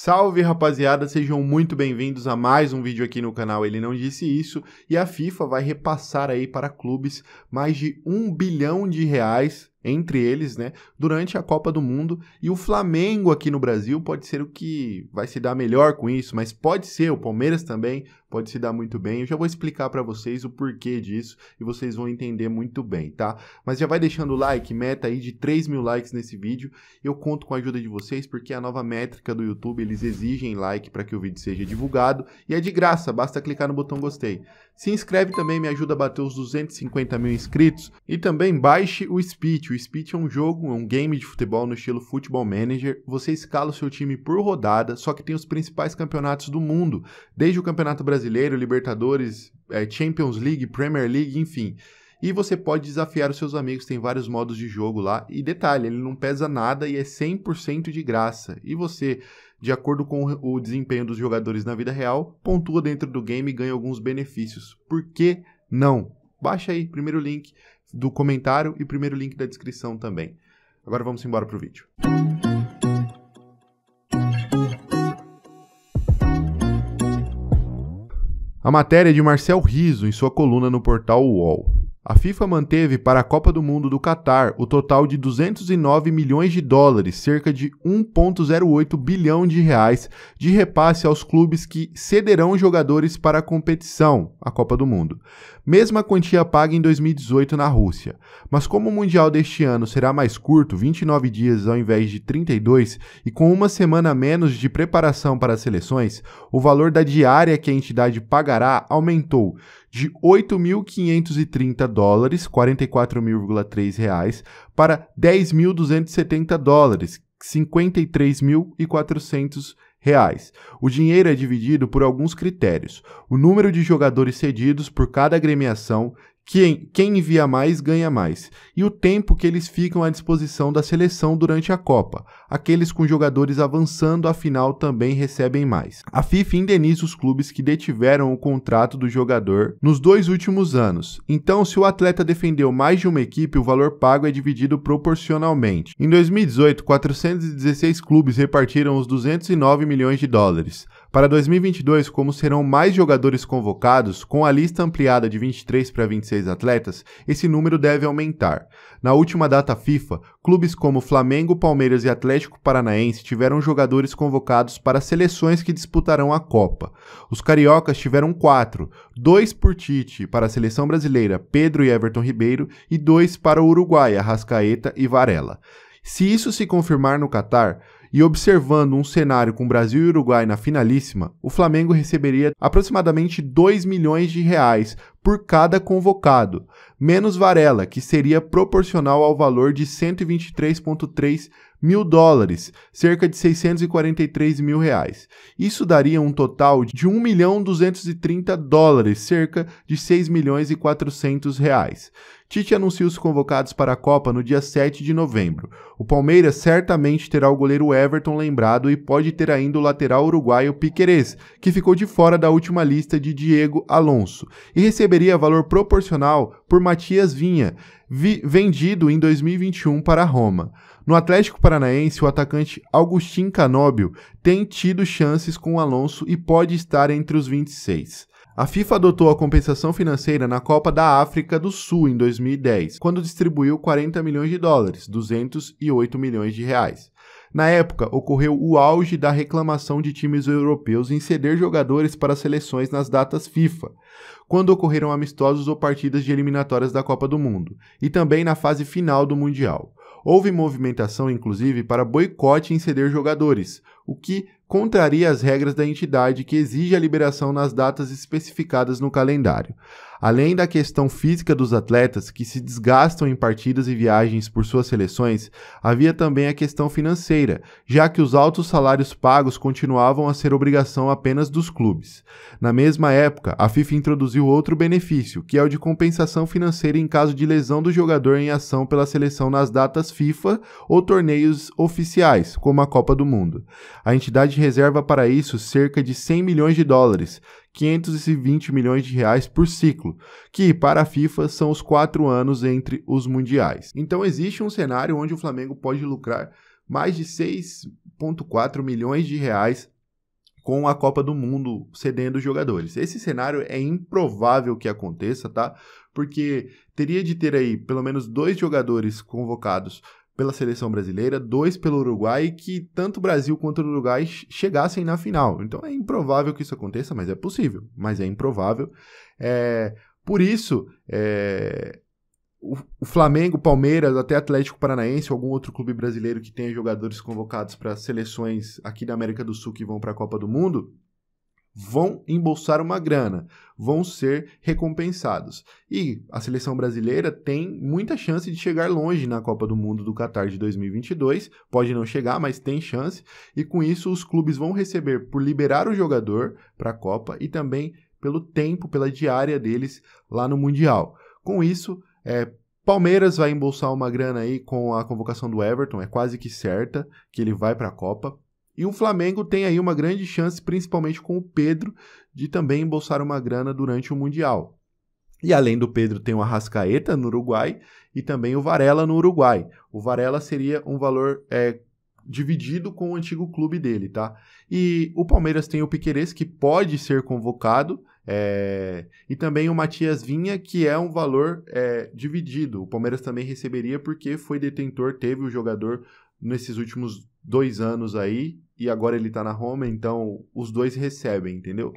Salve rapaziada, sejam muito bem-vindos a mais um vídeo aqui no canal Ele Não Disse Isso e a FIFA vai repassar aí para clubes mais de um bilhão de reais entre eles, né, durante a Copa do Mundo e o Flamengo aqui no Brasil pode ser o que vai se dar melhor com isso, mas pode ser o Palmeiras também, pode se dar muito bem. Eu já vou explicar para vocês o porquê disso e vocês vão entender muito bem, tá? Mas já vai deixando o like, meta aí de 3 mil likes nesse vídeo. Eu conto com a ajuda de vocês porque a nova métrica do YouTube, eles exigem like para que o vídeo seja divulgado e é de graça, basta clicar no botão gostei. Se inscreve também, me ajuda a bater os 250 mil inscritos e também baixe o Speed. O Speed é um jogo, é um game de futebol no estilo Football Manager. Você escala o seu time por rodada, só que tem os principais campeonatos do mundo, desde o Campeonato Brasileiro Brasileiro, Libertadores, é, Champions League, Premier League, enfim. E você pode desafiar os seus amigos, tem vários modos de jogo lá. E detalhe, ele não pesa nada e é 100% de graça. E você, de acordo com o desempenho dos jogadores na vida real, pontua dentro do game e ganha alguns benefícios. Por que não? Baixa aí, primeiro link do comentário e primeiro link da descrição também. Agora vamos embora pro vídeo. Música A matéria é de Marcel Riso em sua coluna no portal UOL. A FIFA manteve para a Copa do Mundo do Catar o total de 209 milhões de dólares, cerca de 1,08 bilhão de reais, de repasse aos clubes que cederão jogadores para a competição, a Copa do Mundo. Mesma quantia paga em 2018 na Rússia. Mas como o Mundial deste ano será mais curto, 29 dias ao invés de 32, e com uma semana menos de preparação para as seleções, o valor da diária que a entidade pagará aumentou, de 8.530 dólares, 44.003 reais, para 10.270 dólares, 53.400 reais. O dinheiro é dividido por alguns critérios: o número de jogadores cedidos por cada agremiação, quem, quem envia mais ganha mais. E o tempo que eles ficam à disposição da seleção durante a Copa. Aqueles com jogadores avançando a final também recebem mais. A FIFA indeniza os clubes que detiveram o contrato do jogador nos dois últimos anos. Então, se o atleta defendeu mais de uma equipe, o valor pago é dividido proporcionalmente. Em 2018, 416 clubes repartiram os 209 milhões de dólares. Para 2022, como serão mais jogadores convocados, com a lista ampliada de 23 para 26 atletas, esse número deve aumentar. Na última data FIFA, clubes como Flamengo, Palmeiras e Atlético Paranaense tiveram jogadores convocados para seleções que disputarão a Copa. Os cariocas tiveram quatro: dois por Tite para a seleção brasileira, Pedro e Everton Ribeiro, e dois para o Uruguai, Arrascaeta e Varela. Se isso se confirmar no Catar, e observando um cenário com Brasil e Uruguai na finalíssima, o Flamengo receberia aproximadamente 2 milhões de reais por cada convocado, menos Varela, que seria proporcional ao valor de 123,3 mil dólares, cerca de 643 mil reais. Isso daria um total de 1 milhão 230 dólares, cerca de 6 milhões e 400 reais. Tite anuncia os convocados para a Copa no dia 7 de novembro. O Palmeiras certamente terá o goleiro Everton lembrado e pode ter ainda o lateral uruguaio Piquerez, que ficou de fora da última lista de Diego Alonso, e receberia valor proporcional por Matias Vinha, vendido em 2021 para Roma. No Atlético Paranaense, o atacante Agustin Canóbio tem tido chances com o Alonso e pode estar entre os 26. A FIFA adotou a compensação financeira na Copa da África do Sul em 2010, quando distribuiu 40 milhões de dólares, 208 milhões de reais. Na época, ocorreu o auge da reclamação de times europeus em ceder jogadores para seleções nas datas FIFA, quando ocorreram amistosos ou partidas de eliminatórias da Copa do Mundo, e também na fase final do Mundial. Houve movimentação, inclusive, para boicote em ceder jogadores, o que contraria as regras da entidade que exige a liberação nas datas especificadas no calendário. Além da questão física dos atletas que se desgastam em partidas e viagens por suas seleções, havia também a questão financeira, já que os altos salários pagos continuavam a ser obrigação apenas dos clubes. Na mesma época, a FIFA introduziu outro benefício, que é o de compensação financeira em caso de lesão do jogador em ação pela seleção nas datas FIFA ou torneios oficiais, como a Copa do Mundo. A entidade reserva para isso cerca de 100 milhões de dólares, 520 milhões de reais por ciclo ciclo, que para a FIFA são os quatro anos entre os mundiais. Então existe um cenário onde o Flamengo pode lucrar mais de 6,4 milhões de reais com a Copa do Mundo cedendo jogadores. Esse cenário é improvável que aconteça, tá? Porque teria de ter aí pelo menos dois jogadores convocados pela seleção brasileira, dois pelo Uruguai, que tanto Brasil quanto Uruguai chegassem na final. Então é improvável que isso aconteça, mas é possível, mas é improvável. É, por isso, é, o, o, Flamengo, Palmeiras, até Atlético Paranaense, algum outro clube brasileiro que tenha jogadores convocados para seleções aqui da América do Sul que vão para a Copa do Mundo, vão embolsar uma grana, vão ser recompensados. E a seleção brasileira tem muita chance de chegar longe na Copa do Mundo do Qatar de 2022, pode não chegar, mas tem chance, e com isso os clubes vão receber por liberar o jogador para a Copa e também pelo tempo, pela diária deles lá no Mundial. Com isso, é, Palmeiras vai embolsar uma grana aí com a convocação do Everton, é quase que certa que ele vai para a Copa. E o Flamengo tem aí uma grande chance, principalmente com o Pedro, de também embolsar uma grana durante o Mundial. E além do Pedro, tem o Arrascaeta no Uruguai e também o Varela no Uruguai. O Varela seria um valor é, dividido com o antigo clube dele, tá? E o Palmeiras tem o Piqueires, que pode ser convocado, é, e também o Matias Vinha, que é um valor é, dividido. O Palmeiras também receberia porque foi detentor, teve o jogador nesses últimos dois anos aí, e agora ele tá na Roma, então os dois recebem, entendeu?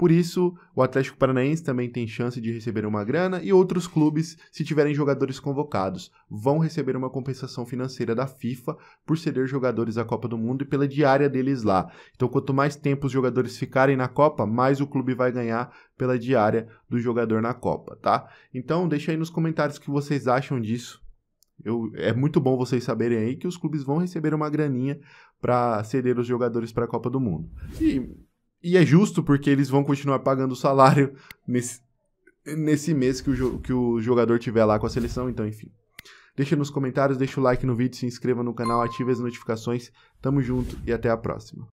Por isso, o Atlético Paranaense também tem chance de receber uma grana e outros clubes, se tiverem jogadores convocados, vão receber uma compensação financeira da FIFA por ceder jogadores à Copa do Mundo e pela diária deles lá. Então, quanto mais tempo os jogadores ficarem na Copa, mais o clube vai ganhar pela diária do jogador na Copa, tá? Então, deixa aí nos comentários o que vocês acham disso. Eu, é muito bom vocês saberem aí que os clubes vão receber uma graninha para ceder os jogadores para a Copa do Mundo. E e é justo porque eles vão continuar pagando o salário nesse, nesse mês que o, que o jogador tiver lá com a seleção, então, enfim. Deixa nos comentários, deixa o like no vídeo, se inscreva no canal, ative as notificações. Tamo junto e até a próxima.